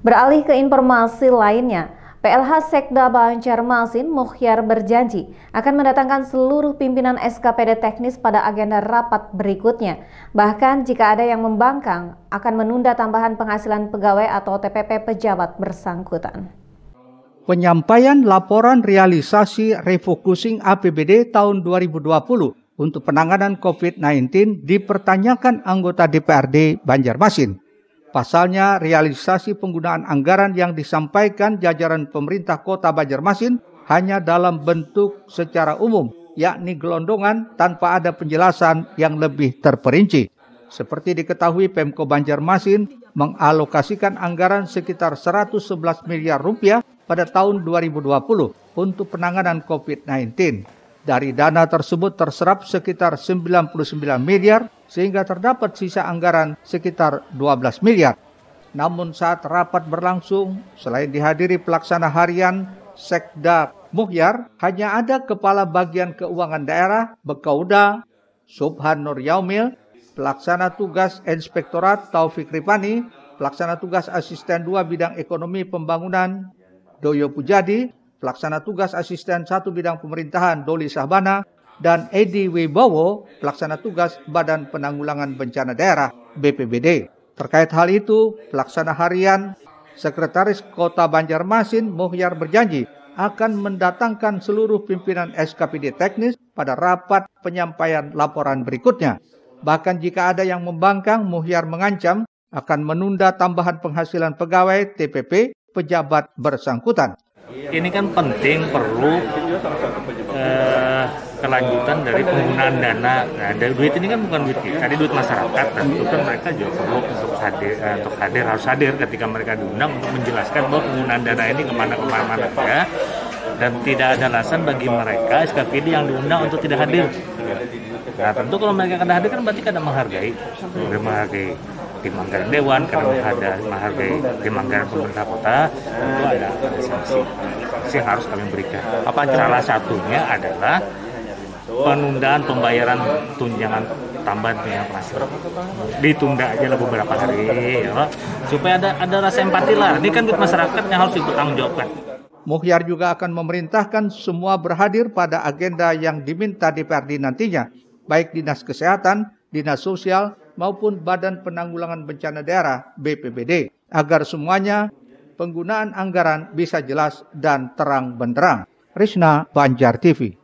Beralih ke informasi lainnya, PLH Sekda Banjarmasin Mukhyar berjanji akan mendatangkan seluruh pimpinan SKPD teknis pada agenda rapat berikutnya. Bahkan jika ada yang membangkang, akan menunda tambahan penghasilan pegawai atau TPP pejabat bersangkutan. Penyampaian laporan realisasi refocusing APBD tahun 2020 untuk penanganan COVID-19 dipertanyakan anggota DPRD Banjarmasin. Pasalnya, realisasi penggunaan anggaran yang disampaikan jajaran pemerintah kota Banjarmasin hanya dalam bentuk secara umum, yakni gelondongan tanpa ada penjelasan yang lebih terperinci. Seperti diketahui Pemko Banjarmasin mengalokasikan anggaran sekitar 111 miliar rupiah pada tahun 2020 untuk penanganan COVID-19. Dari dana tersebut terserap sekitar 99 miliar sehingga terdapat sisa anggaran sekitar 12 miliar. Namun saat rapat berlangsung, selain dihadiri pelaksana harian Sekda Muhyar, hanya ada Kepala Bagian Keuangan Daerah Bekauda, Subhan Nur Yaumil, Pelaksana Tugas Inspektorat Taufik Ripani, Pelaksana Tugas Asisten 2 Bidang Ekonomi Pembangunan Doyo Pujadi, pelaksana tugas asisten satu bidang pemerintahan Doli Sahbana, dan Edi Wibowo, pelaksana tugas Badan Penanggulangan Bencana Daerah BPBD. Terkait hal itu, pelaksana harian Sekretaris Kota Banjarmasin Muhyar berjanji akan mendatangkan seluruh pimpinan SKPD teknis pada rapat penyampaian laporan berikutnya. Bahkan jika ada yang membangkang, Muhyar mengancam akan menunda tambahan penghasilan pegawai TPP pejabat bersangkutan ini kan penting perlu uh, kelanjutan dari penggunaan dana. Nah, dari duit ini kan bukan duit kita, ini duit masyarakat. dan nah, itu kan mereka juga perlu untuk hadir, uh, untuk hadir harus hadir ketika mereka diundang untuk menjelaskan bahwa penggunaan dana ini kemana-kemana ya. Dan tidak ada alasan bagi mereka SKPD yang diundang untuk tidak hadir. Nah tentu kalau mereka kena hadir kan berarti kadang menghargai, hmm. menghargai tim anggaran dewan karena menghadapi menghargai tim anggaran pemerintah kota itu ada sanksi sanksi yang harus kami berikan apa salah satunya adalah penundaan pembayaran tunjangan tambahan tunjangan pasar ditunda aja lah beberapa hari ya, supaya ada ada rasa empati lah ini kan masyarakat yang harus bertanggung jawabkan Mukhyar juga akan memerintahkan semua berhadir pada agenda yang diminta DPRD nantinya, baik Dinas Kesehatan, Dinas Sosial, maupun Badan Penanggulangan Bencana Daerah BPBD agar semuanya penggunaan anggaran bisa jelas dan terang benderang. Krishna Banjar TV